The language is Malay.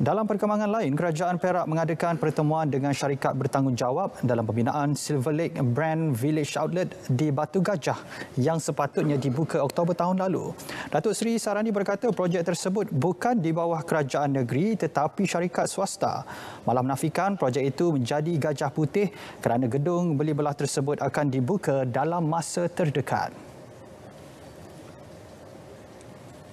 Dalam perkembangan lain, Kerajaan Perak mengadakan pertemuan dengan syarikat bertanggungjawab dalam pembinaan Silver Lake Brand Village Outlet di Batu Gajah yang sepatutnya dibuka Oktober tahun lalu. Datuk Seri Sarani berkata projek tersebut bukan di bawah kerajaan negeri tetapi syarikat swasta. Malah menafikan projek itu menjadi gajah putih kerana gedung beli belah tersebut akan dibuka dalam masa terdekat.